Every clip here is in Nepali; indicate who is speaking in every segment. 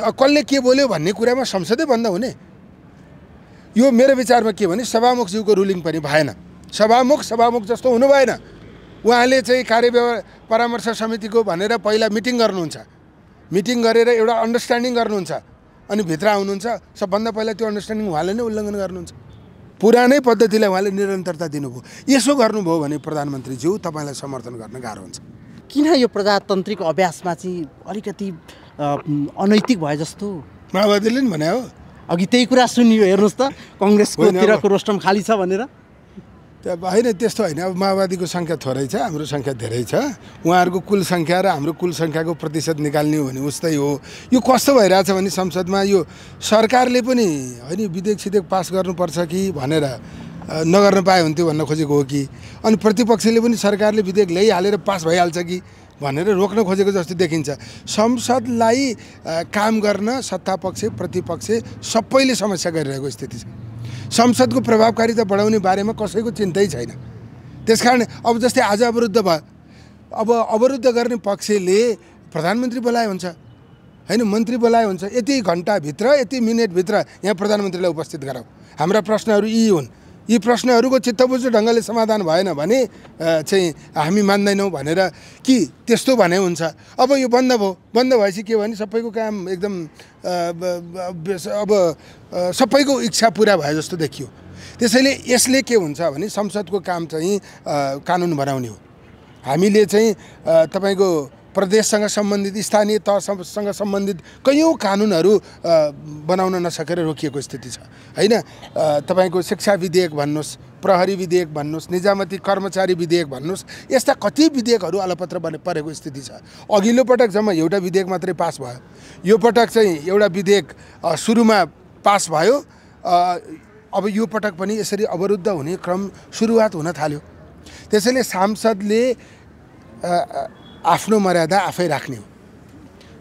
Speaker 1: कसले के बोल्यो भन्ने कुरामा संसदै बन्द हुने यो मेरो विचारमा के भने सभामुखज्यूको रुलिङ पनि भएन सभामुख सभामुख जस्तो हुनु भएन उहाँले चाहिँ कार्य परामर्श समितिको भनेर पहिला मिटिङ गर्नुहुन्छ मिटिङ गरेर एउटा अन्डरस्ट्यान्डिङ गर्नुहुन्छ अनि भित्र आउनुहुन्छ सबभन्दा पहिला त्यो अन्डरस्ट्यान्डिङ उहाँले नै उल्लङ्घन गर्नुहुन्छ पुरानै पद्धतिलाई उहाँले निरन्तरता दिनुभयो यसो गर्नुभयो भने प्रधानमन्त्रीज्यू तपाईँलाई समर्थन
Speaker 2: गर्न गाह्रो हुन्छ किन यो प्रजातान्त्रिक अभ्यासमा चाहिँ अलिकति अनैतिक भए जस्तो माओवादीले नि भने हो अघि त्यही कुरा सुनियो हेर्नुहोस् त तिरको
Speaker 1: रोस्टम खाली छ भनेर त्यो होइन त्यस्तो होइन अब माओवादीको सङ्ख्या थोरै छ हाम्रो सङ्ख्या धेरै छ उहाँहरूको कुल सङ्ख्या र हाम्रो कुल सङ्ख्याको प्रतिशत निकाल्ने हो भने उस्तै हो यो कस्तो भइरहेछ भने संसदमा यो सरकारले पनि होइन विधेयक सिधेक पास गर्नुपर्छ कि भनेर नगर्न पायो हुन्थ्यो भन्न खोजेको हो कि अनि प्रतिपक्षले पनि सरकारले विधेयक ल्याइहालेर पास भइहाल्छ कि भनेर रोक्न खोजेको जस्तो देखिन्छ संसदलाई काम गर्न सत्तापक्ष प्रतिपक्ष सबैले समस्या गरिरहेको स्थिति छ संसदको प्रभावकारिता बढाउने बारेमा कसैको चिन्तै छैन त्यसकारण अब जस्तै आज अवरुद्ध भयो अब अवरुद्ध गर्ने पक्षले प्रधानमन्त्री बोलायो हुन्छ होइन मन्त्री बोलायो हुन्छ यति घन्टाभित्र यति मिनटभित्र यहाँ प्रधानमन्त्रीलाई उपस्थित गराऊ हाम्रा प्रश्नहरू यी हुन् यी प्रश्नहरूको चित्तबुझ्दो ढङ्गले समाधान भएन भने चाहिँ हामी मान्दैनौँ भनेर कि त्यस्तो भने हुन्छ अब यो बन्द भयो बन्द भएपछि के भने सबैको काम एकदम अब सबैको इच्छा पुरा भयो जस्तो देखियो त्यसैले यसले के हुन्छ भने संसदको काम चाहिँ कानुन बनाउने हो हामीले चाहिँ तपाईँको प्रदेशसँग सम्बन्धित स्थानीय तहसँग सम्बन्धित कैयौँ कानुनहरू बनाउन नसकेर रोकिएको स्थिति छ होइन तपाईँको शिक्षा विधेयक भन्नुहोस् प्रहरी विधेयक भन्नुहोस् निजामती कर्मचारी विधेयक भन्नुहोस् यस्ता कति विधेयकहरू अलपत्र बने परेको स्थिति छ अघिल्लो पटक जम्मा एउटा विधेयक मात्रै पास भयो यो पटक चाहिँ एउटा विधेयक सुरुमा पास भयो अब यो पटक पनि यसरी अवरुद्ध हुने क्रम सुरुवात हुन थाल्यो त्यसैले सांसदले आफ्नो मर्यादा आफै राख्ने हो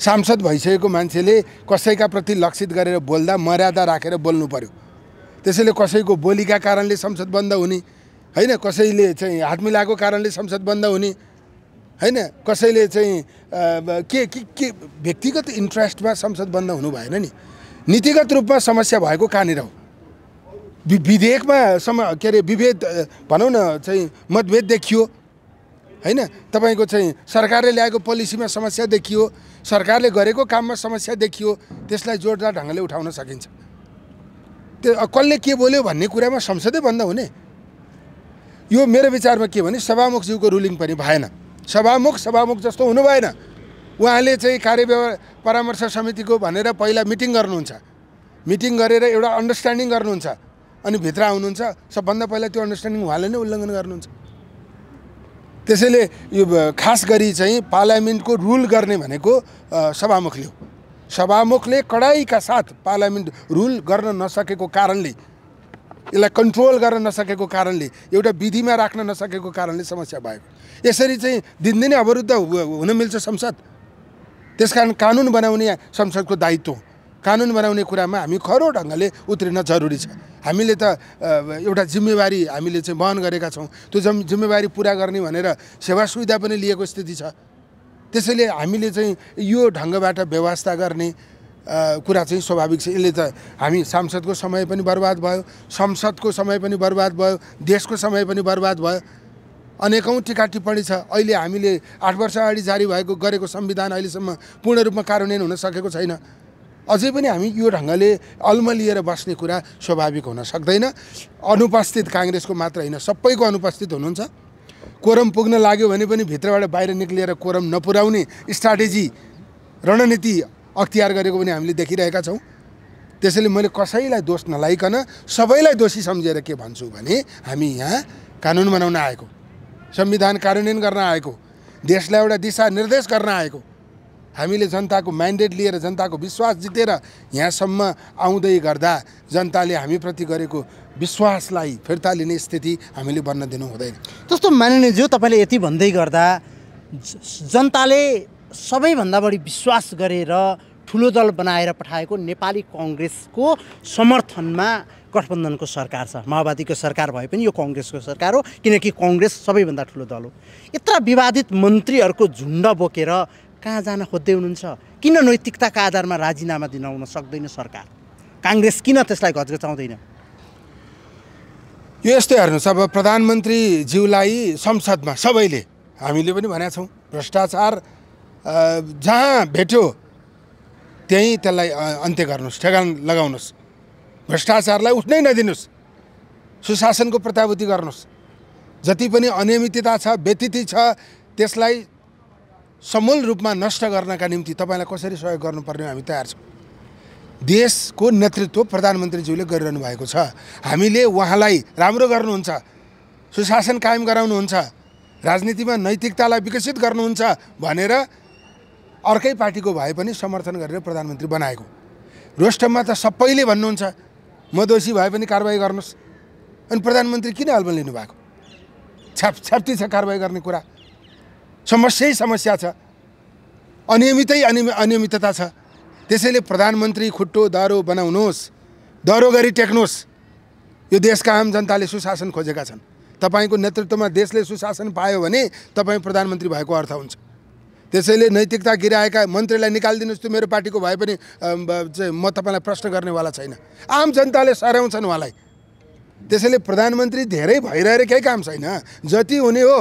Speaker 1: सांसद भइसकेको मान्छेले कसैका प्रति लक्षित गरेर बोल्दा मर्यादा राखेर बोल्नु पर्यो त्यसैले कसैको बोलीका कारणले संसद बन्द हुने होइन कसैले चाहिँ हात मिलाएको कारणले संसद बन्द हुने होइन कसैले चाहिँ के के के व्यक्तिगत इन्ट्रेस्टमा संसद बन्द हुनु भएन नि नीतिगत रूपमा समस्या भएको कहाँनिर हो विधेयकमा सम के अरे विभेद भनौँ न चाहिँ मतभेद देखियो होइन तपाईँको चाहिँ सरकारले ल्याएको पोलिसीमा समस्या देखियो सरकारले गरेको काममा समस्या देखियो त्यसलाई जोरदार ढङ्गले उठाउन सकिन्छ त्यो कसले के बोल्यो भन्ने कुरामा संसदै बन्द हुने यो मेरो विचारमा के भने सभामुखज्यूको रुलिङ पनि भएन सभामुख सभामुख जस्तो हुनु भएन उहाँले चाहिँ कार्यव्यवहार परामर्श समितिको भनेर पहिला मिटिङ गर्नुहुन्छ मिटिङ गरेर एउटा अन्डरस्ट्यान्डिङ गर्नुहुन्छ अनि भित्र आउनुहुन्छ सबभन्दा पहिला त्यो अन्डरस्ट्यान्डिङ उहाँले नै उल्लङ्घन गर्नुहुन्छ त्यसैले यो खास गरी चाहिँ पार्लियामेन्टको रुल गर्ने भनेको सभामुखले हो सभामुखले कडाइका साथ पार्लियामेन्ट रुल गर्न नसकेको कारणले यसलाई कन्ट्रोल गर्न नसकेको कारणले एउटा विधिमा राख्न नसकेको कारणले समस्या भएको यसरी चाहिँ दिनदिनै अवरुद्ध हुन मिल्छ संसद त्यसकारण कानुन बनाउने संसदको दायित्व हो कानुन बनाउने कुरामा हामी खरो ढङ्गले उत्रिन जरुरी छ हामीले त एउटा जिम्मेवारी हामीले चाहिँ वहन गरेका छौँ त्यो जम् जिम्मेवारी पुरा गर्ने भनेर सेवा सुविधा पनि लिएको स्थिति छ त्यसैले हामीले चाहिँ यो ढङ्गबाट व्यवस्था गर्ने कुरा चाहिँ स्वाभाविक छ यसले त हामी सांसदको समय पनि बर्बाद भयो संसदको समय पनि बर्बाद भयो देशको समय पनि बर्बाद भयो अनेकौँ टिका टिप्पणी छ अहिले हामीले आठ वर्ष अगाडि जारी भएको गरेको संविधान अहिलेसम्म पूर्ण रूपमा कार्यान्वयन हुन सकेको छैन अझै पनि हामी यो ढङ्गले अल्मलिएर बस्ने कुरा स्वाभाविक हुन सक्दैन अनुपस्थित काङ्ग्रेसको मात्र होइन सबैको अनुपस्थित हुनुहुन्छ कोरम पुग्न लाग्यो भने पनि भित्रबाट बाहिर निक्लिएर कोरम नपुर्याउने स्ट्राटेजी रणनीति अख्तियार गरेको पनि हामीले देखिरहेका छौँ त्यसैले मैले कसैलाई दोष नलाइकन सबैलाई दोषी सम्झेर के भन्छु भने हामी यहाँ कानुन बनाउन आएको संविधान कार्यान्वयन गर्न आएको देशलाई एउटा दिशा निर्देश गर्न आएको हामीले जनताको म्यान्डेट लिएर जनताको विश्वास जितेर यहाँसम्म आउँदै गर्दा जनताले हामीप्रति गरेको
Speaker 2: विश्वासलाई फिर्ता लिने स्थिति हामीले बन्न दिनु हुँदैन जस्तो माननीयज्यू तपाईँले यति भन्दै गर्दा जनताले सबैभन्दा बढी विश्वास गरेर ठुलो दल बनाएर पठाएको नेपाली कङ्ग्रेसको समर्थनमा गठबन्धनको सरकार छ माओवादीको सरकार भए पनि यो कङ्ग्रेसको सरकार हो किनकि कङ्ग्रेस सबैभन्दा ठुलो दल हो यत्र विवादित मन्त्रीहरूको झुन्ड बोकेर कहाँ जान खोज्दै हुनुहुन्छ किन नैतिकताको आधारमा राजीनामा दिनाउन सक्दैन सरकार काङ्ग्रेस किन त्यसलाई घचघचाउँदैन
Speaker 1: यो यस्तै हेर्नुहोस् अब प्रधानमन्त्रीज्यूलाई संसदमा सबैले हामीले पनि भनेका छौँ भ्रष्टाचार जहाँ भेट्यो त्यहीँ त्यसलाई अन्त्य गर्नुहोस् ठेगान लगाउनुहोस् भ्रष्टाचारलाई उठ्नै नदिनुहोस् सुशासनको प्रत्याभूति गर्नुहोस् जति पनि अनियमितता छ व्यतिथि छ त्यसलाई समूल रूपमा नष्ट गर्नका निम्ति तपाईँलाई कसरी सहयोग गर्नुपर्ने हामी तयार छौँ देशको नेतृत्व प्रधानमन्त्रीज्यूले गरिरहनु भएको छ हामीले उहाँलाई राम्रो गर्नुहुन्छ सुशासन कायम गराउनुहुन्छ राजनीतिमा नैतिकतालाई विकसित गर्नुहुन्छ भनेर अर्कै पार्टीको भए पनि समर्थन गरेर प्रधानमन्त्री बनाएको रोष्टममा त सबैले भन्नुहुन्छ म दोषी भए पनि कारवाही गर्नुहोस् अनि प्रधानमन्त्री किन अल्बन लिनुभएको छ्याप छ्याप्ती छ कारवाही गर्ने कुरा समस्यै समस्या छ अनियमितै अनि अनियमितता छ त्यसैले प्रधानमन्त्री खुट्टो दह्रो बनाउनुहोस् दरो गरी टेक्नुहोस् यो देशका आम जनताले सुशासन खोजेका छन् तपाईँको नेतृत्वमा देशले सुशासन पायो भने तपाईँ प्रधानमन्त्री भएको अर्थ हुन्छ त्यसैले नैतिकता गिराएका मन्त्रीलाई निकालिदिनुहोस् त्यो मेरो पार्टीको भए पनि म तपाईँलाई प्रश्न गर्नेवाला छैन आम जनताले सराउँछन् उहाँलाई त्यसैले प्रधानमन्त्री धेरै भइरहेर केही काम छैन जति हुने हो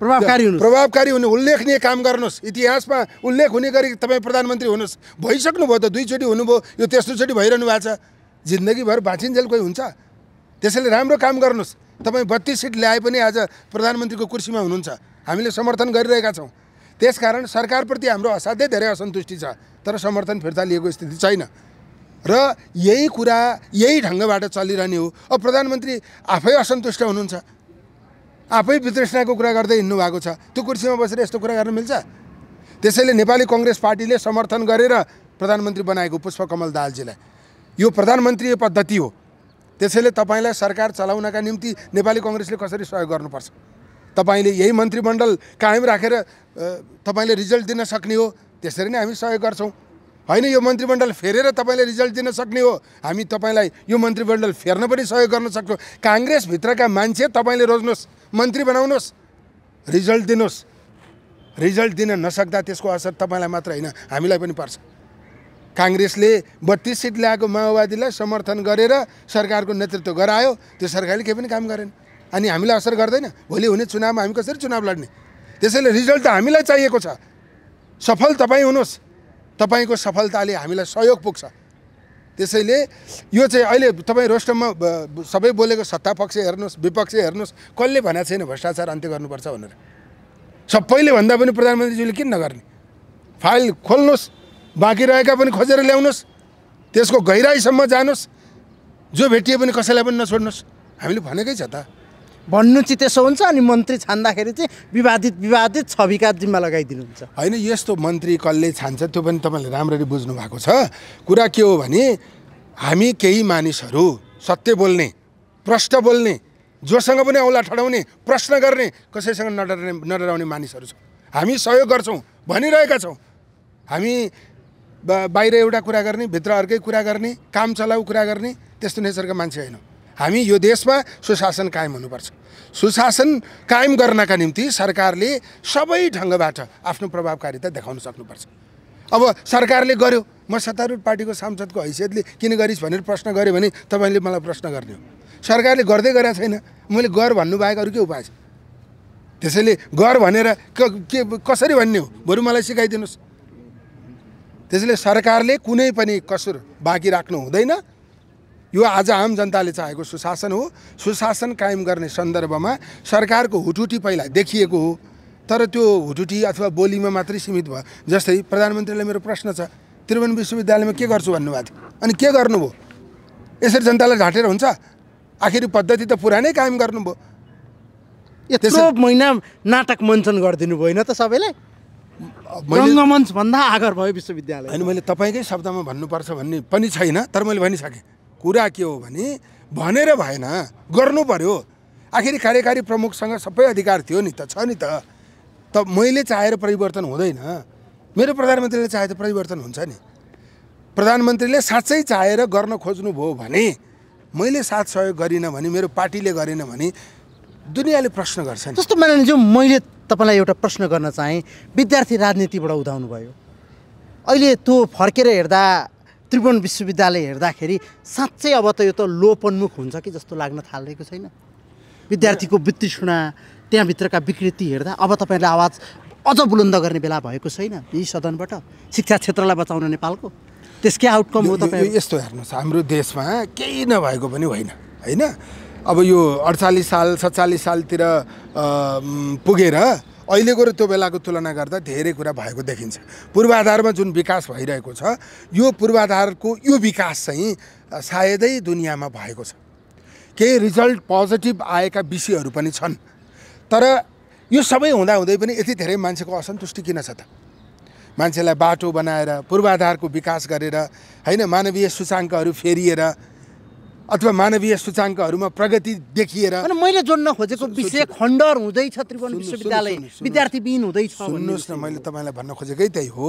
Speaker 1: प्रभावकारी हुनु प्रभावकारी हुनु उल्लेखनीय काम गर्नुहोस् इतिहासमा उल्लेख हुने गरी तपाईँ प्रधानमन्त्री हुनुहोस् भइसक्नुभयो त दुईचोटि हुनुभयो यो तेस्रोचोटि भइरहनु भएको छ जिन्दगीभर भाँचिन्जेल कोही हुन्छ त्यसैले राम्रो काम गर्नुहोस् तपाईँ बत्तिस सिट ल्याए पनि आज प्रधानमन्त्रीको कुर्सीमा हुनुहुन्छ हामीले समर्थन गरिरहेका छौँ त्यसकारण सरकारप्रति हाम्रो असाध्यै धेरै असन्तुष्टि छ तर समर्थन फिर्ता लिएको स्थिति छैन र यही कुरा यही ढङ्गबाट चलिरहने हो अब प्रधानमन्त्री आफै असन्तुष्ट हुनुहुन्छ आफै वितृष्णाको कुरा गर्दै हिँड्नु भएको छ त्यो कुर्सीमा बसेर यस्तो कुरा गर्न मिल्छ त्यसैले नेपाली कङ्ग्रेस पार्टीले समर्थन गरेर प्रधानमन्त्री बनाएको पुष्पकमल दालजीलाई यो प्रधानमन्त्री पद्धति हो त्यसैले तपाईँलाई सरकार चलाउनका निम्ति नेपाली कङ्ग्रेसले कसरी सहयोग गर्नुपर्छ तपाईँले यही मन्त्रीमण्डल कायम राखेर तपाईँले रिजल्ट दिन सक्ने हो त्यसरी नै हामी सहयोग गर्छौँ होइन यो मन्त्रीमण्डल फेरेर तपाईँले रिजल्ट दिन सक्ने हो हामी तपाईँलाई यो मन्त्रीमण्डल फेर्न पनि सहयोग गर्न सक्छौँ काङ्ग्रेसभित्रका मान्छे तपाईँले रोज्नुहोस् मन्त्री बनाउनुहोस् रिजल्ट दिनुहोस् रिजल्ट दिन नसक्दा त्यसको असर तपाईँलाई मात्र होइन हामीलाई पनि पर्छ काङ्ग्रेसले बत्तिस सिट ल्याएको माओवादीलाई समर्थन गरेर सरकारको नेतृत्व गरायो त्यो सरकारले केही पनि काम गरेन अनि हामीलाई असर गर्दैन भोलि हुने चुनावमा हामी कसरी चुनाव लड्ने त्यसैले रिजल्ट त हामीलाई चाहिएको छ सफल तपाईँ हुनुहोस् तपाईँको सफलताले हामीलाई सहयोग पुग्छ त्यसैले यो चाहिँ अहिले तपाईँ रोस्टममा सबै बोलेको सत्ता पक्ष हेर्नुहोस् विपक्ष हेर्नुहोस् कसले भनेको छैन भ्रष्टाचार अन्त्य गर्नुपर्छ भनेर सबैले भन्दा पनि प्रधानमन्त्रीज्यूले किन नगर्ने फाइल खोल्नुहोस् बाँकी रहेका पनि खोजेर ल्याउनुहोस् त्यसको गहिराइसम्म जानुहोस् जो भेटिए पनि कसैलाई पनि नछोड्नुहोस् हामीले भनेकै छ त भन्नु चाहिँ त्यसो हुन्छ अनि मन्त्री छान्दाखेरि चाहिँ विवादित विवादित छविका जिम्मा लगाइदिनुहुन्छ होइन यस्तो मन्त्री कसले छान्छ त्यो पनि तपाईँले राम्ररी बुझ्नु भएको छ कुरा के हो भने हामी केही मानिसहरू सत्य बोल्ने प्रष्ट बोल्ने जोसँग पनि औला ठडाउने प्रश्न गर्ने कसैसँग नडराउने नडराउने मानिसहरू छौँ हामी सहयोग गर्छौँ भनिरहेका छौँ हामी बाहिर एउटा कुरा गर्ने भित्र अर्कै कुरा गर्ने काम चलाउ कुरा गर्ने त्यस्तो नेचरका मान्छे होइनौँ हामी यो देशमा सुशासन कायम हुनुपर्छ सुशासन कायम गर्नका निम्ति सरकारले सबै ढङ्गबाट आफ्नो प्रभावकारिता देखाउन सक्नुपर्छ अब सरकारले गर्यो म सत्तारूढ पार्टीको सांसदको हैसियतले किन गरिस् भनेर प्रश्न गऱ्यो भने तपाईँले मलाई प्रश्न गर्ने हो सरकारले गर्दै गरेको छैन मैले गर भन्नुबाहेक अरू के उपाय छ त्यसैले गर भनेर के कसरी भन्ने हो बरु मलाई सिकाइदिनुहोस् त्यसैले सरकारले कुनै पनि कसुर बाँकी राख्नु हुँदैन यो आज आम जनताले चाहेको सुशासन हो सुशासन कायम गर्ने सन्दर्भमा सरकारको हुटुटी पहिला देखिएको हो तर त्यो हुटुटी अथवा बोलीमा मात्रै सीमित भयो जस्तै प्रधानमन्त्रीले मेरो प्रश्न छ त्रिभुवन विश्वविद्यालयमा के गर्छु भन्नुभएको थियो अनि के गर्नुभयो यसरी जनतालाई ढाँटेर हुन्छ आखिर पद्धति
Speaker 2: त पुरानै कायम गर्नुभयो यत्रो महिना नाटक मञ्चन गरिदिनु भयो होइन त सबैलाई भन्दा आगर भयो विश्वविद्यालय अनि मैले तपाईँकै शब्दमा
Speaker 1: भन्नुपर्छ भन्ने पनि छैन तर मैले भनिसकेँ कुरा के हो भने भनेर भएन गर्नु पर्यो आखिर कार्यकारी प्रमुखसँग सबै अधिकार थियो नि त छ नि त त मैले चाहेर परिवर्तन हुँदैन मेरो प्रधानमन्त्रीले चाहे त परिवर्तन हुन्छ नि प्रधानमन्त्रीले साँच्चै चाहेर गर्न खोज्नुभयो भने मैले साथ सहयोग गरिनँ भने मेरो पार्टीले गरेन भने दुनियाँले प्रश्न गर्छ जस्तो
Speaker 2: मानिज्यू मैले तपाईँलाई एउटा प्रश्न गर्न चाहेँ विद्यार्थी राजनीतिबाट उदाउनु भयो अहिले त्यो फर्केर हेर्दा त्रिभुवन विश्वविद्यालय हेर्दाखेरि साँच्चै अब त यो त लोपन्मुख हुन्छ कि जस्तो लाग्न थालेको छैन विद्यार्थीको सुना त्यहाँभित्रका विकृति हेर्दा अब तपाईँहरूले आवाज अझ बुलन्द गर्ने बेला भएको छैन यी सदनबाट शिक्षा क्षेत्रलाई बचाउन नेपालको त्यसकै आउटकम हो तपाईँ यस्तो
Speaker 1: हेर्नुहोस् हाम्रो देशमा केही नभएको पनि होइन होइन अब यो अडचालिस साल सत्तालिस सालतिर पुगेर अहिलेको र त्यो बेलाको तुलना गर्दा धेरै कुरा भएको देखिन्छ पूर्वाधारमा जुन विकास भइरहेको छ यो पूर्वाधारको यो विकास चाहिँ सायदै दुनियाँमा भएको छ केही रिजल्ट पोजिटिभ आएका विषयहरू पनि छन् तर यो सबै हुँदाहुँदै पनि यति धेरै मान्छेको असन्तुष्टि किन छ त मान्छेलाई बाटो बनाएर पूर्वाधारको विकास गरेर होइन मानवीय सूचाङ्कहरू फेरिएर अथवा मानवीय सूचाङ्कहरूमा प्रगति देखिएर
Speaker 2: मैले जोड्न खोजेको विषय खण्डर हुँदैछ त्रिभुवन विश्वविद्यालय विद्यार्थीविहीन
Speaker 1: हुँदैछ सुन्नुहोस् न मैले तपाईँलाई भन्न खोजेकै त्यही हो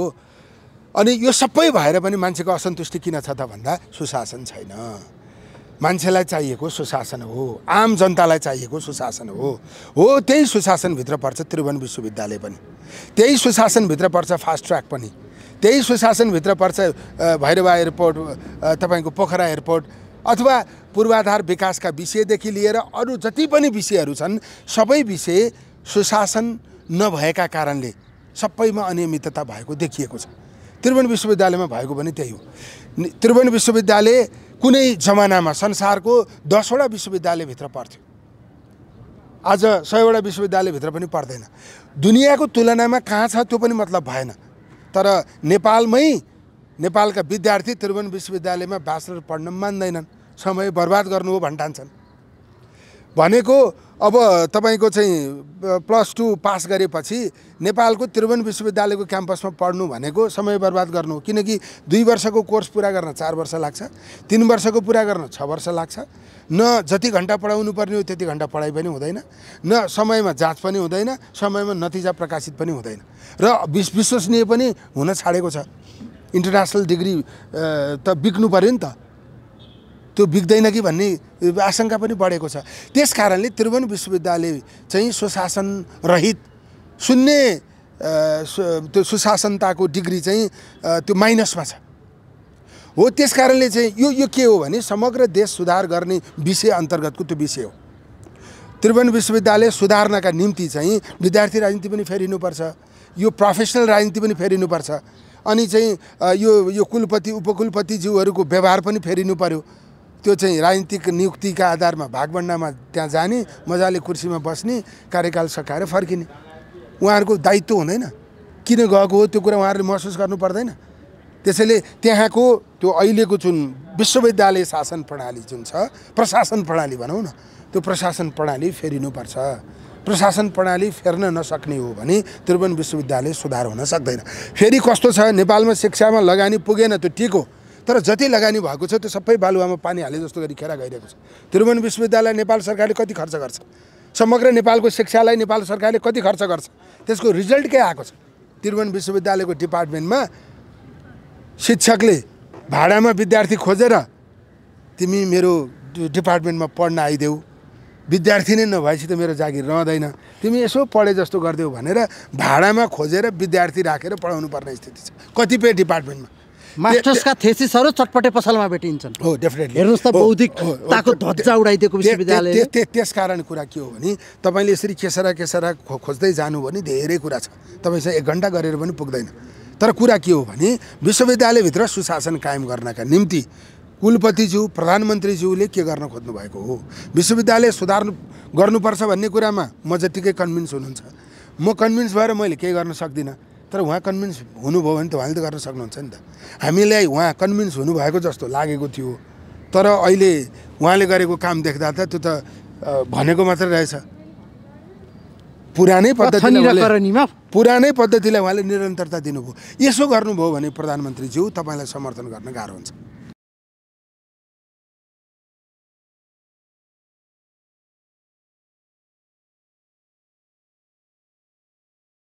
Speaker 1: अनि यो सबै भएर पनि मान्छेको असन्तुष्टि किन छ त भन्दा सुशासन छैन मान्छेलाई चाहिएको सुशासन हो आम जनतालाई चाहिएको सुशासन हो हो त्यही सुशासनभित्र पर्छ त्रिभुवन विश्वविद्यालय पनि त्यही सुशासनभित्र पर्छ फास्ट ट्र्याक पनि त्यही सुशासनभित्र पर्छ भैरवा एयरपोर्ट तपाईँको पोखरा एयरपोर्ट अथवा पूर्वाधार विकासका विषयदेखि लिएर अरू जति पनि विषयहरू छन् सबै विषय सुशासन नभएका कारणले सबैमा अनियमितता भएको देखिएको छ त्रिभुवन विश्वविद्यालयमा भएको भने त्यही हो त्रिभुवन विश्वविद्यालय कुनै जमानामा संसारको दसवटा विश्वविद्यालयभित्र पर्थ्यो आज सयवटा विश्वविद्यालयभित्र पनि पर्दैन दुनियाँको तुलनामा कहाँ छ त्यो पनि मतलब भएन तर नेपालमै नेपालका विद्यार्थी त्रिभुवन विश्वविद्यालयमा ब्याचलर पढ्न मान्दैनन् समय बर्बाद गर्नु हो भन्टान्छन् भनेको अब तपाईँको चाहिँ प्लस टू पास गरेपछि नेपालको त्रिभुवन विश्वविद्यालयको क्याम्पसमा पढ्नु भनेको समय बर्बाद गर्नु हो किनकि दुई वर्षको कोर्स पुरा गर्न चार वर्ष लाग्छ तिन वर्षको पुरा गर्न छ वर्ष लाग्छ न जति घन्टा पढाउनु पर्ने हो त्यति घन्टा पढाइ पनि हुँदैन न समयमा जाँच पनि हुँदैन समयमा नतिजा प्रकाशित पनि हुँदैन र विश्वसनीय पनि हुन छाडेको छ इन्टरनेसनल डिग्री त बिक्नु पऱ्यो नि त त्यो बिग्दैन कि भन्ने आशंका पनि बढेको छ त्यस कारणले त्रिभुवन विश्वविद्यालय चाहिँ सुशासन रहित शून्य त्यो सुशासनताको डिग्री चाहिँ त्यो माइनसमा छ हो त्यस कारणले चाहिँ यो यो के हो भने समग्र देश सुधार गर्ने विषय अन्तर्गतको त्यो विषय हो त्रिभुवन विश्वविद्यालय सुधार्नका निम्ति चाहिँ विद्यार्थी राजनीति पनि फेरिनुपर्छ यो प्रोफेसनल राजनीति पनि फेरिनुपर्छ अनि चाहिँ यो यो कुलपति उपकुलपतिज्यूहरूको व्यवहार पनि फेरिनु पर्यो त्यो चाहिँ राजनीतिक नियुक्तिका आधारमा भागभन्डामा त्यहाँ जाने मजाले कुर्सीमा बस्ने कार्यकाल सकाएर फर्किने उहाँहरूको दायित्व हुँदैन किन गएको हो त्यो कुरा उहाँहरूले महसुस गर्नु पर्दैन त्यसैले त्यहाँको त्यो अहिलेको जुन विश्वविद्यालय शासन प्रणाली जुन छ प्रशासन प्रणाली भनौँ न त्यो प्रशासन प्रणाली फेरिनुपर्छ प्रशासन प्रणाली फेर्न नसक्ने हो भने त्रिभुवन विश्वविद्यालय सुधार हुन सक्दैन फेरि कस्तो छ नेपालमा शिक्षामा लगानी पुगेन त्यो ठिक हो तर जति लगानी भएको छ त्यो सबै बालुवामा पानी हाले जस्तो गरी खेरा गइरहेको छ त्रिभुवन विश्वविद्यालय नेपाल सरकारले कति खर्च गर्छ समग्र नेपालको शिक्षालाई नेपाल सरकारले कति खर्च गर्छ त्यसको रिजल्ट के आएको छ त्रिभुवन विश्वविद्यालयको डिपार्टमेन्टमा शिक्षकले भाडामा विद्यार्थी खोजेर तिमी मेरो डिपार्टमेन्टमा पढ्न आइदेऊ विद्यार्थी नै नभएपछि त मेरो जागिर रहँदैन तिमी यसो पढे जस्तो गरिदेऊ भनेर भाडामा खोजेर विद्यार्थी राखेर पढाउनु पर्ने स्थिति छ कतिपय डिपार्टमेन्टमा मास्टर्सका थेसिसहरू
Speaker 2: चटपटे पसलमा भेटिन्छन् हो डेफिनेटली हेर्नुहोस् त बौद्धिकताको धज्जा उडाइदिएको विश्वविद्यालय
Speaker 1: त्यस कारण कुरा के हो भने तपाईँले यसरी केसरा केसरा खोज्दै जानु भने धेरै कुरा छ तपाईँसँग एक घन्टा गरेर पनि पुग्दैन तर कुरा के हो भने विश्वविद्यालयभित्र सुशासन कायम गर्नका निम्ति कुलपतिज्यू प्रधानमन्त्रीज्यूले के गर्न खोज्नु भएको हो विश्वविद्यालय सुधार गर्नुपर्छ भन्ने कुरामा म जत्तिकै कन्भिन्स हुनुहुन्छ म कन्भिन्स भएर मैले केही गर्न सक्दिनँ तर उहाँ कन्भिन्स हुनुभयो भने त उहाँले त गर्न सक्नुहुन्छ नि त हामीलाई उहाँ कन्भिन्स हुनुभएको जस्तो लागेको थियो तर अहिले उहाँले गरेको काम देख्दा त त्यो त भनेको मात्र रहेछ पुरानै पद्धति पुरानै पद्धतिलाई उहाँले निरन्तरता दिनुभयो यसो गर्नुभयो भने प्रधानमन्त्रीज्यू तपाईँलाई समर्थन गर्न गाह्रो हुन्छ